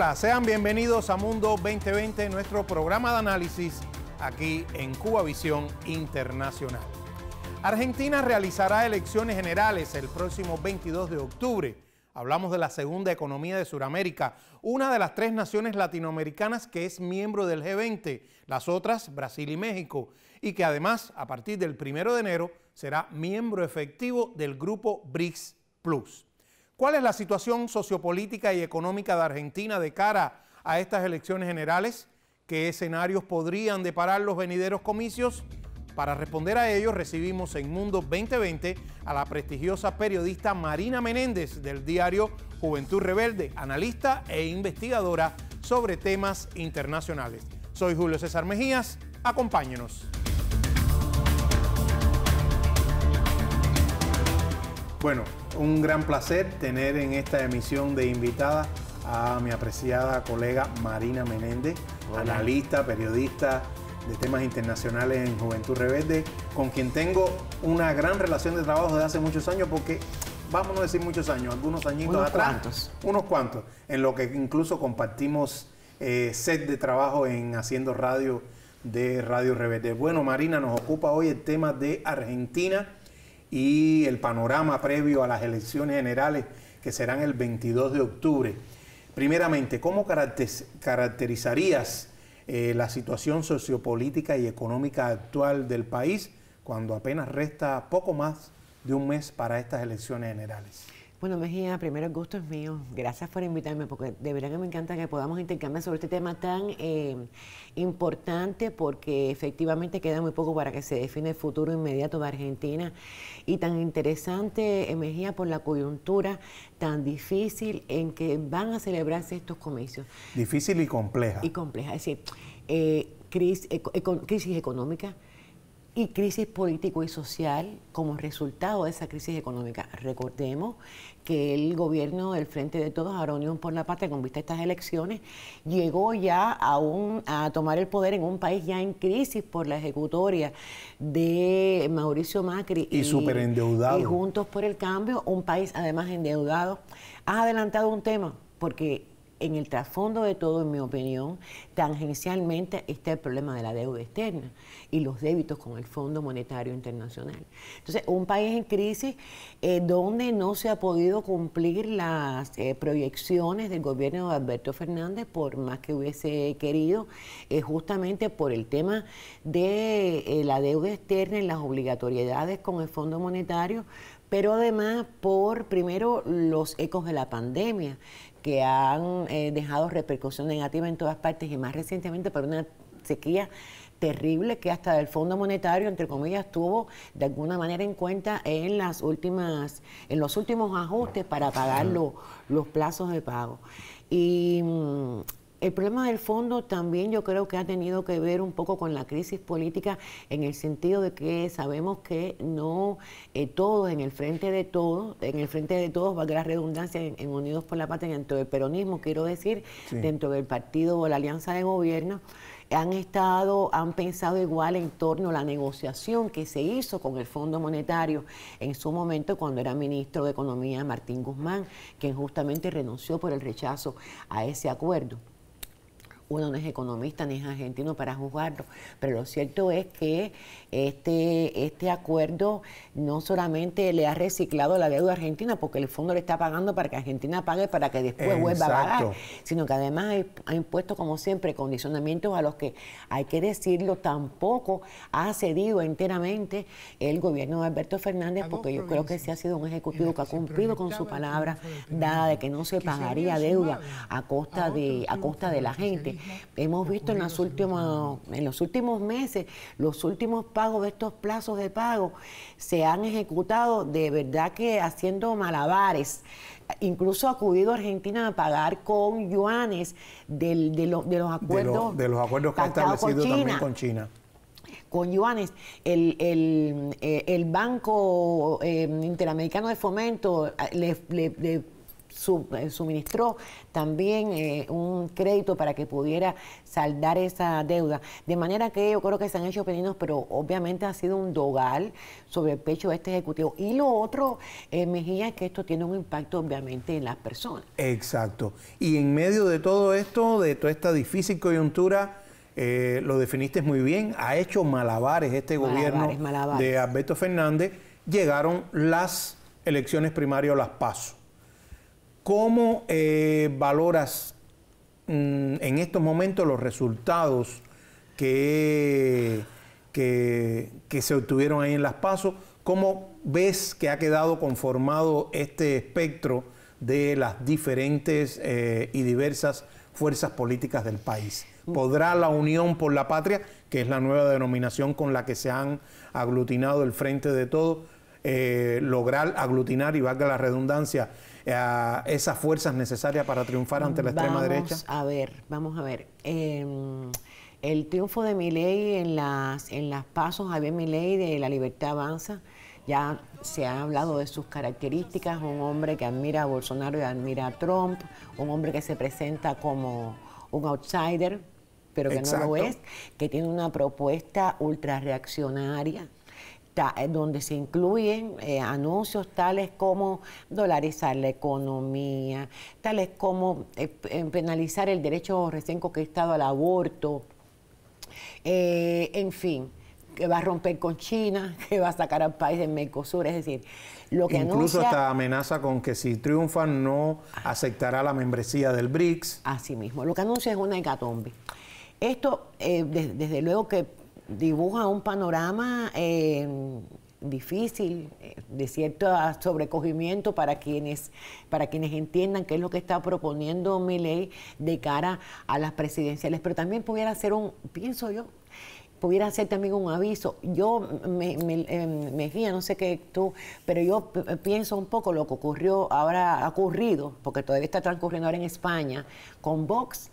Hola, sean bienvenidos a Mundo 2020, nuestro programa de análisis aquí en Cuba Visión Internacional. Argentina realizará elecciones generales el próximo 22 de octubre. Hablamos de la segunda economía de Sudamérica, una de las tres naciones latinoamericanas que es miembro del G20, las otras Brasil y México, y que además a partir del 1 de enero será miembro efectivo del grupo BRICS Plus. ¿Cuál es la situación sociopolítica y económica de Argentina de cara a estas elecciones generales? ¿Qué escenarios podrían deparar los venideros comicios? Para responder a ello recibimos en Mundo 2020 a la prestigiosa periodista Marina Menéndez del diario Juventud Rebelde, analista e investigadora sobre temas internacionales. Soy Julio César Mejías, acompáñenos. Bueno, un gran placer tener en esta emisión de invitada a mi apreciada colega Marina Menéndez, analista, periodista de temas internacionales en Juventud Rebelde, con quien tengo una gran relación de trabajo desde hace muchos años porque vamos a decir muchos años, algunos añitos unos atrás. Cuantos. Unos cuantos. En lo que incluso compartimos eh, set de trabajo en Haciendo Radio de Radio Rebelde. Bueno, Marina, nos ocupa hoy el tema de Argentina y el panorama previo a las elecciones generales que serán el 22 de octubre. Primeramente, ¿cómo caracterizarías eh, la situación sociopolítica y económica actual del país cuando apenas resta poco más de un mes para estas elecciones generales? Bueno, Mejía, primero el gusto es mío. Gracias por invitarme, porque de verdad que me encanta que podamos intercambiar sobre este tema tan eh, importante, porque efectivamente queda muy poco para que se define el futuro inmediato de Argentina. Y tan interesante, Mejía, por la coyuntura tan difícil en que van a celebrarse estos comicios. Difícil y compleja. Y compleja, es decir, eh, eh, crisis económica y crisis político y social como resultado de esa crisis económica. Recordemos que el gobierno del Frente de Todos, ahora Unión por la Patria, con vista a estas elecciones, llegó ya a, a tomar el poder en un país ya en crisis por la ejecutoria de Mauricio Macri. Y, y superendeudado. Y Juntos por el Cambio, un país además endeudado. Has adelantado un tema, porque en el trasfondo de todo, en mi opinión, tangencialmente está el problema de la deuda externa y los débitos con el Fondo Monetario Internacional. Entonces, un país en crisis eh, donde no se ha podido cumplir las eh, proyecciones del gobierno de Alberto Fernández, por más que hubiese querido, es eh, justamente por el tema de la deuda externa y las obligatoriedades con el Fondo Monetario, pero además por, primero, los ecos de la pandemia que han eh, dejado repercusión negativa en todas partes y más recientemente por una sequía terrible que hasta el Fondo Monetario, entre comillas, tuvo de alguna manera en cuenta en las últimas, en los últimos ajustes para pagar los plazos de pago. Y mm, el problema del fondo también yo creo que ha tenido que ver un poco con la crisis política en el sentido de que sabemos que no eh, todos en el frente de todos, en el frente de todos, valga la redundancia, en, Unidos por la Patria, dentro del peronismo, quiero decir, dentro del partido o la alianza de gobierno, han estado, han pensado igual en torno a la negociación que se hizo con el Fondo Monetario en su momento cuando era ministro de Economía Martín Guzmán, quien justamente renunció por el rechazo a ese acuerdo uno no es economista ni es argentino para juzgarlo, pero lo cierto es que este, este acuerdo no solamente le ha reciclado la deuda argentina, porque el fondo le está pagando para que Argentina pague para que después vuelva a pagar, sino que además ha impuesto, como siempre, condicionamientos a los que, hay que decirlo, tampoco ha cedido enteramente el gobierno de Alberto Fernández, porque yo creo que sí ha sido un ejecutivo que ha cumplido con su palabra, dada de que no se pagaría deuda a costa, de, a costa de la gente hemos visto en, los últimos meses, los últimos pagos de estos plazos de pago se han ejecutado de verdad que haciendo malabares incluso ha acudido Argentina a pagar con yuanes de, los acuerdos. De, los acuerdos que ha establecido también con China. Con yuanes, el, eh, Banco eh, Interamericano de Fomento eh, le eh, suministró también eh, un crédito para que pudiera saldar esa deuda. De manera que yo creo que se han hecho pedidos, pero obviamente ha sido un dogal sobre el pecho de este Ejecutivo. Y lo otro, eh, Mejía, es que esto tiene un impacto obviamente en las personas. Exacto. Y en medio de todo esto, de toda esta difícil coyuntura, lo definiste muy bien, ha hecho malabares este gobierno de Alberto Fernández, llegaron las elecciones primarias, las PASO. ¿Cómo eh, valoras mm, en estos momentos los resultados que, que, se obtuvieron ahí en las pasos? ¿Cómo ves que ha quedado conformado este espectro de las diferentes eh, y diversas fuerzas políticas del país? ¿Podrá la Unión por la Patria, que es la nueva denominación con la que se han aglutinado el Frente de Todo, eh, lograr aglutinar, y valga la redundancia, eh, esas fuerzas necesarias para triunfar ante la extrema vamos derecha? A ver, vamos a ver. Em, el triunfo de Milei en las, en las pasos, Javier Milei de La Libertad Avanza, ya se ha hablado de sus características, un hombre que admira a Bolsonaro y admira a Trump, un hombre que se presenta como un outsider, pero que no lo es, que tiene una propuesta ultra reaccionaria, eh, donde se incluyen eh, anuncios tales como dolarizar la economía, tales como eh, penalizar el derecho recién conquistado al aborto, en fin que va a romper con China, que va a sacar al país del Mercosur, es decir, lo que Incluso esta amenaza con que si triunfan no aceptará la membresía del BRICS. Así mismo, lo que anuncia es una hecatombe. Esto, desde luego que dibuja un panorama em, difícil, eh, de cierto sobrecogimiento para quienes, para quienes entiendan qué es lo que está proponiendo mi ley de cara a las presidenciales, pero también pudiera ser un, pienso yo, pudiera ser también un aviso. Yo, me, me, em, me no sé qué tú, pero yo pienso un poco lo que ocurrió, ahora ha ocurrido, porque todavía está transcurriendo ahora en España, con Vox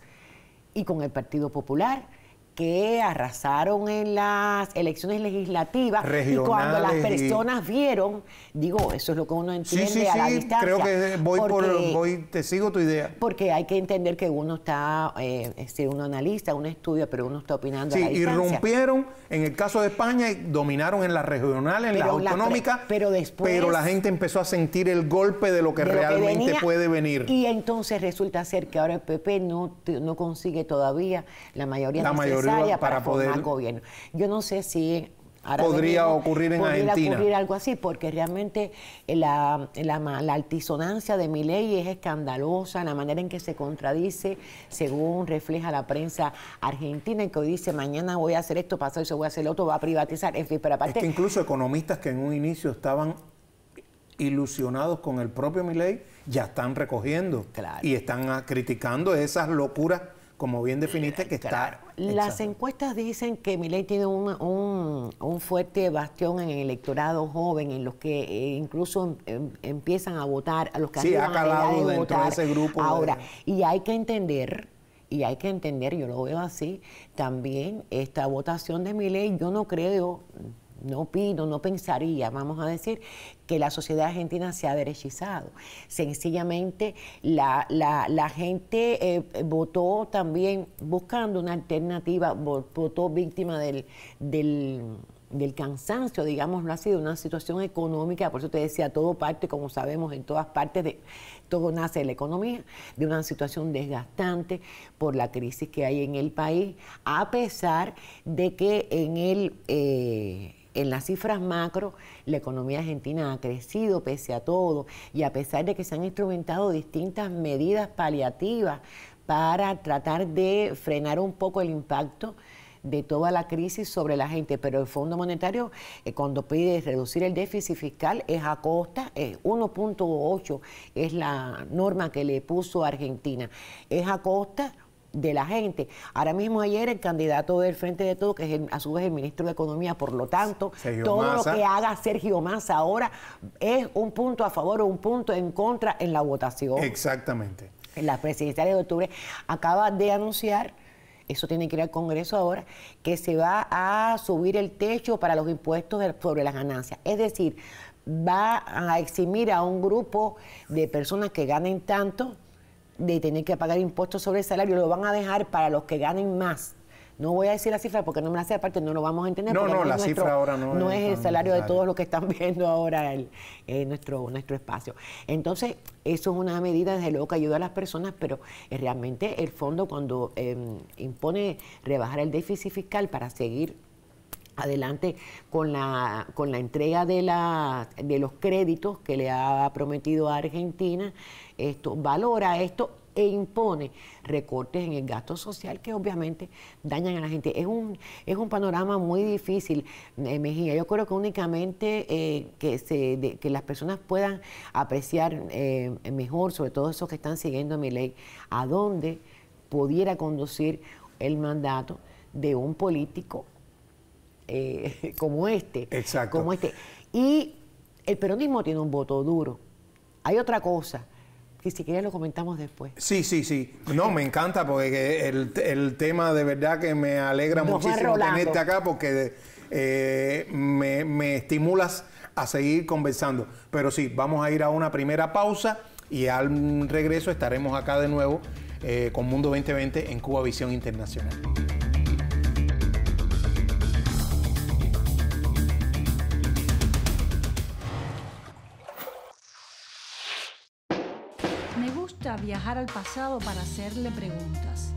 y con el Partido Popular que arrasaron en las elecciones legislativas y cuando las personas vieron, digo, eso es lo que uno entiende a la distancia. Creo que voy por, voy, te sigo tu idea. Porque hay que entender que uno está, eh, decir, uno analista un estudio pero uno está opinando a Sí, y rompieron, en el caso de España, dominaron en las regional, en las autonómicas, pero después... Pero la gente empezó a sentir el golpe de lo que realmente puede venir. Y entonces resulta ser que ahora el PP no, no consigue todavía la mayoría para, poder formar gobierno. Yo no sé si podría ocurrir en podría ocurrir algo así, porque realmente la, la, altisonancia de mi ley es escandalosa, la manera en que se contradice, según refleja la prensa argentina, que hoy dice mañana voy a hacer esto, pasado eso voy a hacer lo otro, va a privatizar, en fin, pero aparte. Es que incluso economistas que en un inicio estaban ilusionados con el propio ley, ya están recogiendo y están ah, criticando esas locuras como bien definiste, que está. Las encuestas dicen que Milei tiene un, un, fuerte bastión en el electorado joven, en los que eh, incluso em, empiezan a votar, a los que sí, ha calado dentro de ese grupo. Ahora, y hay que entender y hay que entender, yo lo veo así, también esta votación de mi yo no creo, no opino, no pensaría, vamos a decir, que la sociedad argentina se ha derechizado. Sencillamente, la, gente eh, votó también buscando una alternativa, votó víctima del, del cansancio, digámoslo así, de una situación económica, por eso te decía, todo parte, como sabemos, en todas partes, de, todo nace de la economía, de una situación desgastante por la crisis que hay en el país, a pesar de que en el... Eh, en las cifras macro, la economía argentina ha crecido pese a todo y a pesar de que se han instrumentado distintas medidas paliativas para tratar de frenar un poco el impacto de toda la crisis sobre la gente, pero el Fondo Monetario eh, cuando pide reducir el déficit fiscal es a costa, es 1.8 es la norma que le puso a Argentina, es a costa de la gente. Ahora mismo ayer el candidato del Frente de Todo, que es a su vez el ministro de Economía, por lo tanto, todo lo que haga Sergio Massa ahora es un punto a favor o un punto en contra en la votación. Exactamente. En las de octubre acaba de anunciar eso tiene que ir al Congreso ahora, que se va a subir el techo para los impuestos sobre las ganancias. Es decir, va a eximir a un grupo de personas que ganen tanto de tener que pagar impuestos sobre el salario, lo van a dejar para los que ganen más. No voy a decir la cifra porque no me la sé aparte, no lo vamos a entender. No, no, la cifra ahora no. No es, el salario de todos los que están viendo ahora el, eh, nuestro, nuestro espacio. Entonces, eso es una medida, desde luego, que ayuda a las personas, pero eh, realmente el fondo cuando em, impone rebajar el déficit fiscal para seguir adelante con la, con la entrega de, la, de los créditos que le ha prometido a Argentina. Esto valora esto e impone recortes en el gasto social que obviamente dañan a la gente. Es un, es un panorama muy difícil, eh, Mejía. Yo creo que únicamente eh, que, que las personas puedan apreciar eh, mejor, sobre todo esos que están siguiendo mi ley, a dónde pudiera conducir el mandato de un político eh, como este. Exacto. Como este. Y el peronismo tiene un voto duro. Hay otra cosa que si quieres lo comentamos después. Sí, sí, sí. No, me encanta porque el, el tema de verdad que me alegra muchísimo tenerte acá porque eh, me, me estimulas a seguir conversando. Pero sí, vamos a ir a una primera pausa y al regreso estaremos acá de nuevo eh, con Mundo 2020 en Cuba Visión Internacional. al pasado para hacerle preguntas.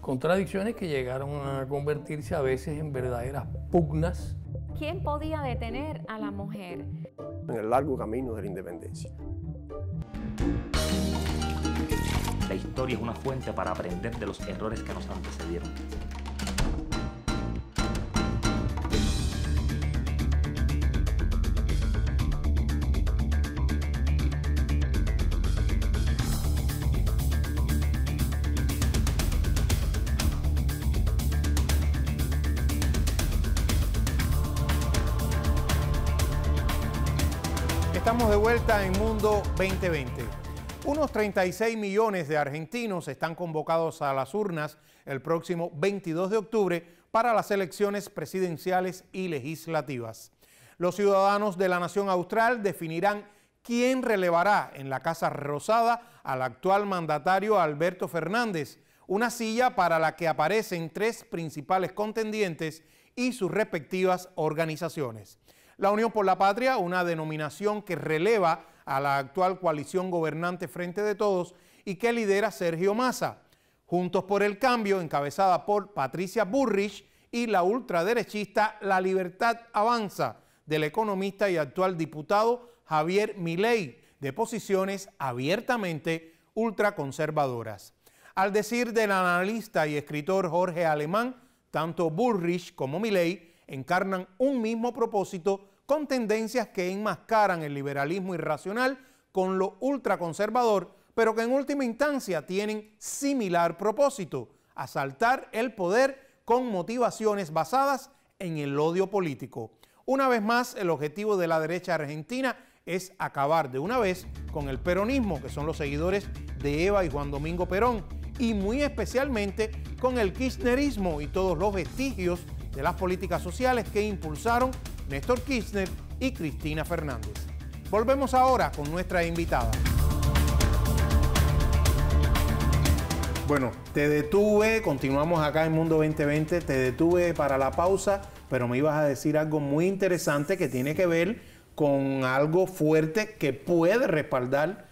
Contradicciones que llegaron a convertirse a veces en verdaderas pugnas. ¿Quién podía detener a la mujer? En el largo camino de la independencia. La historia es una fuente para aprender de los errores que nos antecedieron. vuelta en Mundo 2020. Unos 36 millones de argentinos están convocados a las urnas el próximo 22 de octubre para las elecciones presidenciales y legislativas. Los ciudadanos de la Nación Austral definirán quién relevará en la Casa Rosada al actual mandatario Alberto Fernández, una silla para la que aparecen tres principales contendientes y sus respectivas organizaciones. La Unión por la Patria, una denominación que releva a la actual coalición gobernante Frente de Todos y que lidera Sergio Massa. Juntos por el Cambio, encabezada por Patricia Burrich y la ultraderechista La Libertad Avanza, del economista y actual diputado Javier Milei, de posiciones abiertamente ultraconservadoras. Al decir del analista y escritor Jorge Alemán, tanto Burrich como Milei encarnan un mismo propósito con tendencias que enmascaran el liberalismo irracional con lo ultraconservador, pero que en última instancia tienen similar propósito, asaltar el poder con motivaciones basadas en el odio político. Una vez más, el objetivo de la derecha argentina es acabar de una vez con el peronismo, que son los seguidores de Eva y Juan Domingo Perón, y muy especialmente con el kirchnerismo y todos los vestigios de las políticas sociales que impulsaron Néstor Kirchner y Cristina Fernández. Volvemos ahora con nuestra invitada. Bueno, te detuve, continuamos acá en Mundo 2020, te detuve para la pausa, pero me ibas a decir algo muy interesante que tiene que ver con algo fuerte que puede respaldar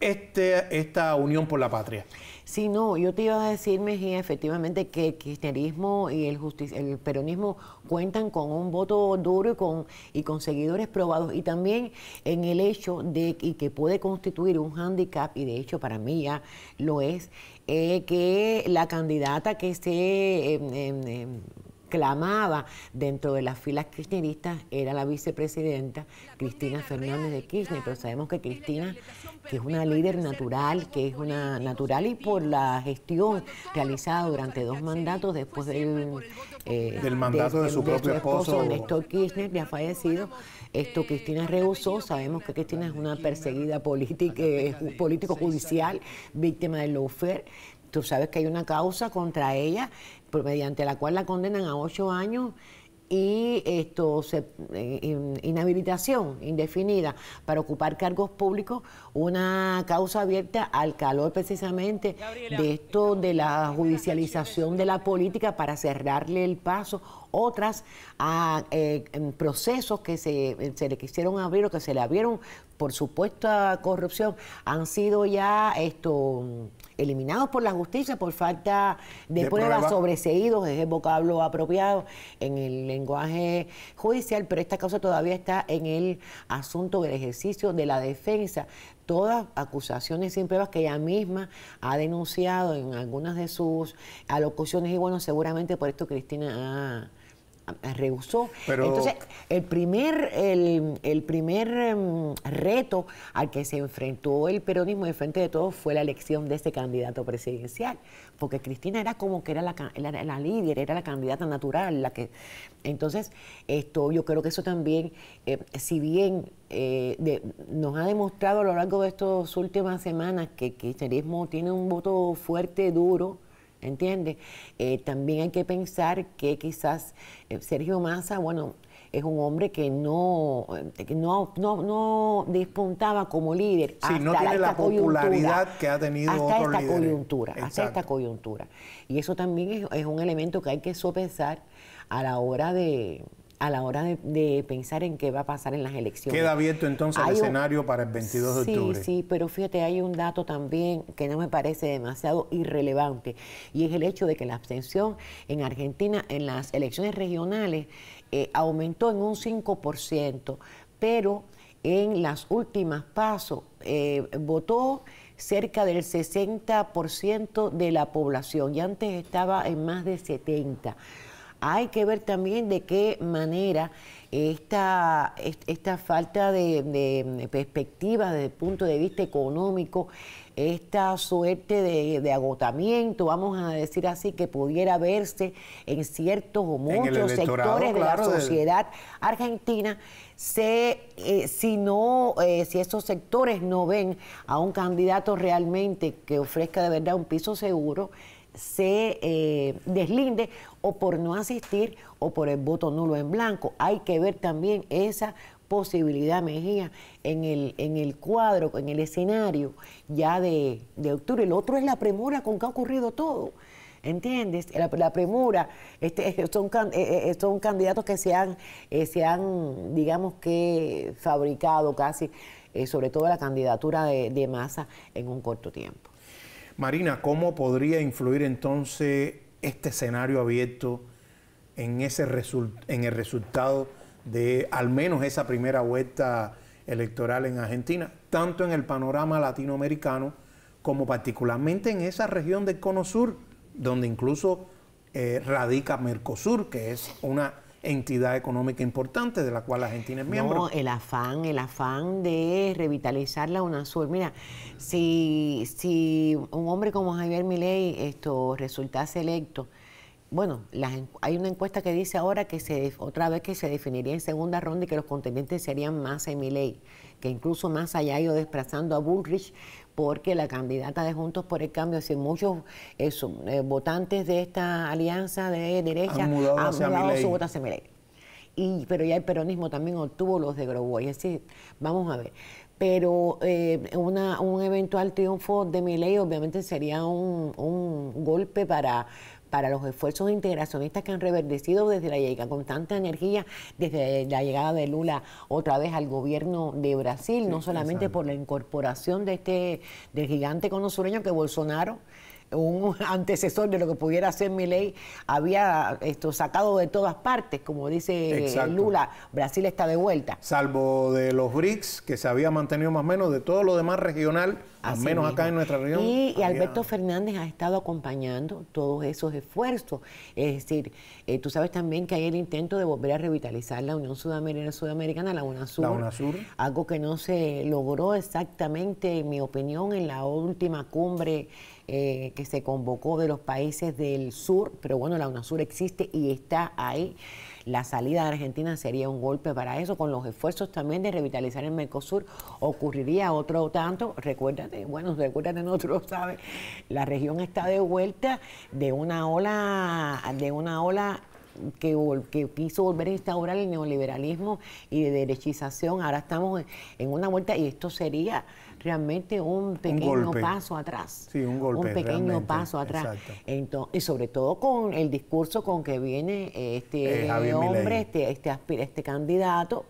este, esta unión por la patria. Sí, no, yo te iba a decir, Mejía, efectivamente que el cristianismo y el, el peronismo cuentan con un voto duro y con, y con seguidores probados. Y también en el hecho de que puede constituir un hándicap, y de hecho para mí ya lo es, eh, que la candidata que se clamaba dentro de las filas kirchneristas era la vicepresidenta Cristina Fernández de Kirchner, pero sabemos que Cristina, que es una líder natural, que es una natural y por la gestión realizada durante dos mandatos después del, eh, mandato de, su propio esposo, Néstor Kirchner, ha fallecido, esto Cristina rehusó, sabemos que Cristina es una perseguida política, eh, político judicial, víctima del lawfare, Tú sabes que hay una causa contra ella por, mediante la cual la condenan a ocho años y esto se, eh, inhabilitación indefinida para ocupar cargos públicos, una causa abierta al calor precisamente de esto de la judicialización de la política para cerrarle el paso otras eh, procesos que se, le quisieron abrir o que se le abrieron por supuesta corrupción han sido ya esto eliminados por la justicia por falta de, pruebas sobreseídos, es el vocablo apropiado en el lenguaje judicial, pero esta causa todavía está en el asunto del ejercicio de la defensa todas acusaciones sin pruebas que ella misma ha denunciado en algunas de sus alocuciones y bueno, seguramente por esto Cristina ha rehusó. Entonces, el primer, el, primer em, reto al que se enfrentó el peronismo de frente de todos fue la elección de este candidato presidencial, porque Cristina era como que era la, líder, era la candidata natural, la que... Entonces, esto, yo creo que eso también, eh, si bien eh, nos ha demostrado a lo largo de estas últimas semanas que el cristianismo tiene un voto fuerte, duro, ¿entiendes? Eh, también hay que pensar que quizás eh, Sergio Massa, bueno, es un hombre que no, eh, que no, no, no, despuntaba como líder. Sí, no tiene la popularidad que ha tenido hasta esta coyuntura, hasta esta coyuntura. Y eso también es, es, un elemento que hay que sopesar a la hora de, a la hora de, pensar en qué va a pasar en las elecciones. Queda abierto entonces el escenario para el 22 de octubre. Sí, sí, pero fíjate, hay un dato también que no me parece demasiado irrelevante y es el hecho de que la abstención en Argentina en las elecciones regionales eh, aumentó en un 5%, pero en las últimas pasos eh, votó cerca del 60% de la población y antes estaba en más de 70%. Hay que ver también de qué manera esta, esta falta de, perspectiva desde el punto de vista económico, esta suerte de, agotamiento, vamos a decir así, que pudiera verse en ciertos o muchos sectores de la sociedad argentina, eh, si, no, eh, si esos sectores no ven a un candidato realmente que ofrezca de verdad un piso seguro, se eh, deslinde o por no asistir o por el voto nulo en blanco. Hay que ver también esa posibilidad, Mejía, en el, cuadro, en el escenario ya de, octubre. El otro es la premura con que ha ocurrido todo. ¿Entiendes? La, premura, este, eh, eh, son, candidatos que se han, se han, digamos que, fabricado casi, sobre todo la candidatura de, de masa en un corto tiempo. Marina, ¿cómo podría influir entonces este escenario abierto en, ese en el resultado de al menos esa primera vuelta electoral en Argentina, tanto en el panorama latinoamericano como particularmente en esa región del Cono Sur, donde incluso eh, radica Mercosur, que es una entidad económica importante de la cual Argentina es miembro. No, el afán, el afán de revitalizar la UNASUR. Mira, si, un hombre como Javier Milei esto resultase electo, bueno, hay una encuesta que dice ahora que se otra vez que se definiría en segunda ronda y que los contendientes serían más en Milei, que incluso más allá ido desplazando a Bullrich, porque la candidata de Juntos por el Cambio, si muchos eh, eh, votantes de esta alianza de derecha han mudado, su voto hacia Milei. Y, pero ya el peronismo también obtuvo los de Groboy, así vamos a ver pero eh, un eventual triunfo de Milei obviamente sería un, un golpe para, para los esfuerzos integracionistas que han reverdecido desde la llegada, con tanta energía, desde la llegada de Lula otra vez al gobierno de Brasil, no solamente por la incorporación de este, del gigante conosureño que Bolsonaro un antecesor de lo que pudiera ser mi ley, había esto sacado de todas partes, como dice eh, Lula, Brasil está de vuelta. Salvo de los BRICS, que se había mantenido más o menos, de todo lo demás regional, al menos acá en nuestra región. Y, Alberto Fernández ha estado acompañando todos esos esfuerzos. Es decir, eh, tú sabes también que hay el intento de volver a revitalizar la Unión Sudamericana, la, la UNASUR, algo que no se logró exactamente, en mi opinión, en la última cumbre eh, que se convocó de los países del sur, pero bueno, la UNASUR existe y está ahí. La salida de Argentina sería un golpe para eso, con los esfuerzos también de revitalizar el Mercosur ocurriría otro tanto, recuérdate, bueno, recuérdate nosotros, ¿sabes? La región está de vuelta de una ola, de una ola que, que, quiso volver a instaurar el neoliberalismo y de derechización. Ahora estamos en una vuelta y esto sería realmente un pequeño paso atrás. Sí, un golpe. Un pequeño paso atrás. y sobre todo con el discurso con que viene eh, este eh, hombre, este, este, este candidato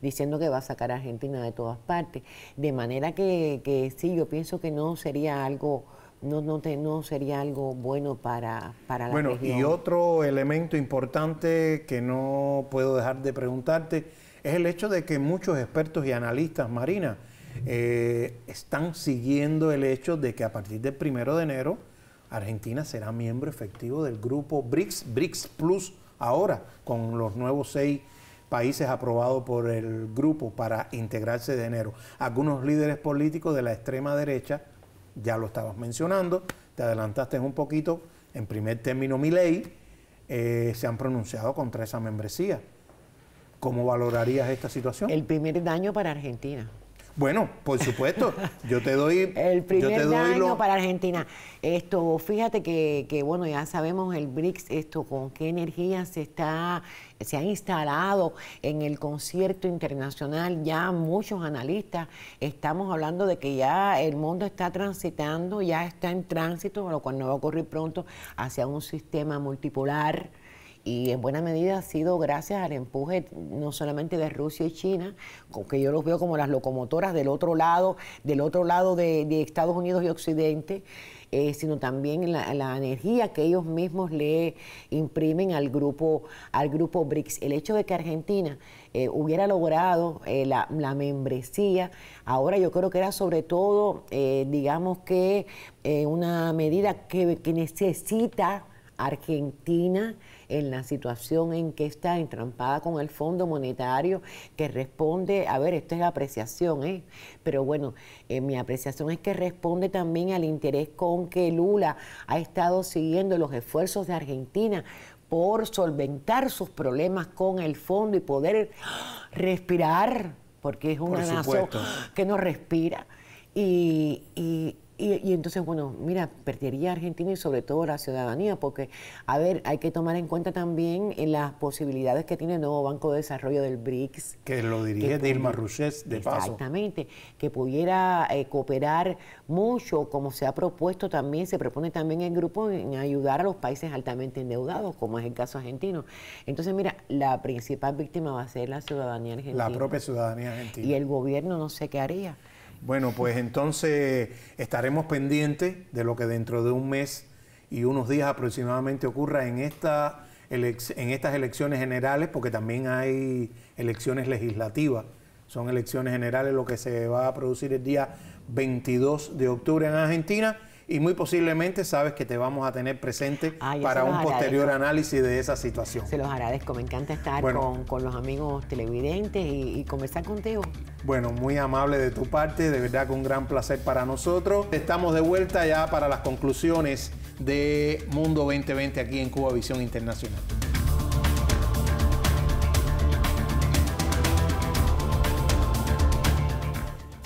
diciendo que va a sacar a Argentina de todas partes. De manera que, que sí, yo pienso que no sería algo no, no, no sería algo bueno para, para la bueno, y otro elemento importante que no puedo dejar de preguntarte es el hecho de que muchos expertos y analistas, Marina, eh, están siguiendo el hecho de que a partir del primero de enero Argentina será miembro efectivo del grupo BRICS, BRICS Plus ahora, con los nuevos seis países aprobados por el grupo para integrarse de enero. Algunos líderes políticos de la extrema derecha, ya lo estabas mencionando, te adelantaste un poquito, en primer término mi ley eh, se han pronunciado contra esa membresía. ¿Cómo valorarías esta situación? El primer daño para Argentina. Bueno, por supuesto, yo te doy... El primer yo para Argentina. Esto, fíjate que, que, bueno, ya sabemos el BRICS, esto, con qué energía se está, se ha instalado en el concierto internacional, ya muchos analistas estamos hablando de que ya el mundo está transitando, ya está en tránsito, lo cual no va a ocurrir pronto, hacia un sistema multipolar, y en buena medida ha sido gracias al empuje no solamente de Rusia y China, que yo los veo como las locomotoras del otro lado, del otro lado de, Estados Unidos y Occidente, eh, sino también la, energía que ellos mismos le imprimen al grupo, al grupo BRICS. El hecho de que Argentina eh, hubiera logrado eh, la, membresía, ahora yo creo que era sobre todo, digamos que una medida que necesita Argentina en la situación en que está entrampada con el Fondo Monetario, que responde, a ver, esto es apreciación, ¿eh? pero bueno, eh, mi apreciación es que responde también al interés con que Lula ha estado siguiendo los esfuerzos de Argentina por solventar sus problemas con el fondo y poder respirar, porque es una nación que no respira. y, y, entonces, bueno, mira, perdería Argentina y sobre todo la ciudadanía, porque, a ver, hay que tomar en cuenta también eh, las posibilidades que tiene el nuevo Banco de Desarrollo del BRICS. Que lo dirige Dilma Rousseff, de paso. Exactamente, que pudiera eh, cooperar mucho, como se ha propuesto también, se propone también el grupo en ayudar a los países altamente endeudados, como es el caso argentino. Entonces, mira, la principal víctima va a ser la ciudadanía argentina. La propia ciudadanía argentina. Y el gobierno no sé qué haría. Bueno, pues entonces estaremos pendientes de lo que dentro de un mes y unos días aproximadamente ocurra en, estas elecciones generales, porque también hay elecciones legislativas. Son elecciones generales lo que se va a producir el día 22 de octubre en Argentina y muy posiblemente sabes que te vamos a tener presente ah, para un posterior análisis de esa situación. Se los agradezco, me encanta estar con, los amigos televidentes y, y conversar contigo. Bueno, muy amable de tu parte, de verdad que un gran placer para nosotros. Estamos de vuelta ya para las conclusiones de Mundo 2020 aquí en Cuba Visión Internacional.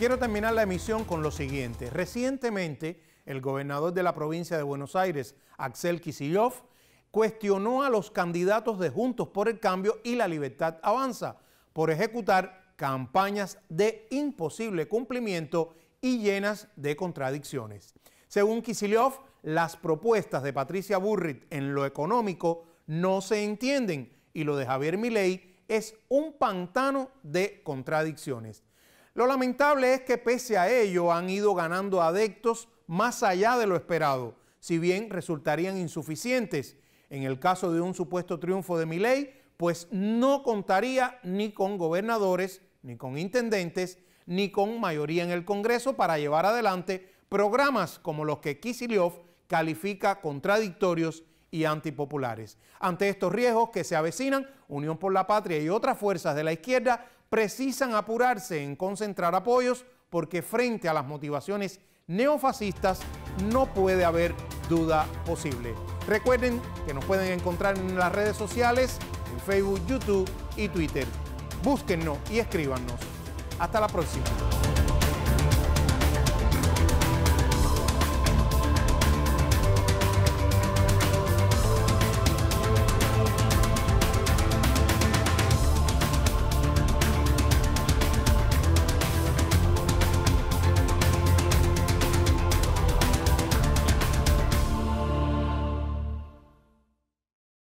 Quiero terminar la emisión con lo siguiente. Recientemente, el gobernador de la provincia de Buenos Aires, Axel Kicillof, cuestionó a los candidatos de Juntos por el Cambio y la Libertad Avanza por ejecutar campañas de imposible cumplimiento y llenas de contradicciones. Según Kicillof, las propuestas de Patricia Burrit en lo económico no se entienden y lo de Javier Milei es un pantano de contradicciones. Lo lamentable es que pese a ello han ido ganando adeptos más allá de lo esperado, si bien resultarían insuficientes. En el caso de un supuesto triunfo de ley, pues no contaría ni con gobernadores, ni con intendentes, ni con mayoría en el Congreso para llevar adelante programas como los que Kisilov califica contradictorios y antipopulares. Ante estos riesgos que se avecinan, Unión por la Patria y otras fuerzas de la izquierda precisan apurarse en concentrar apoyos porque frente a las motivaciones neofascistas no puede haber duda posible. Recuerden que nos pueden encontrar en las redes sociales, en Facebook, YouTube y Twitter. Búsquennos y escríbanos. Hasta la próxima.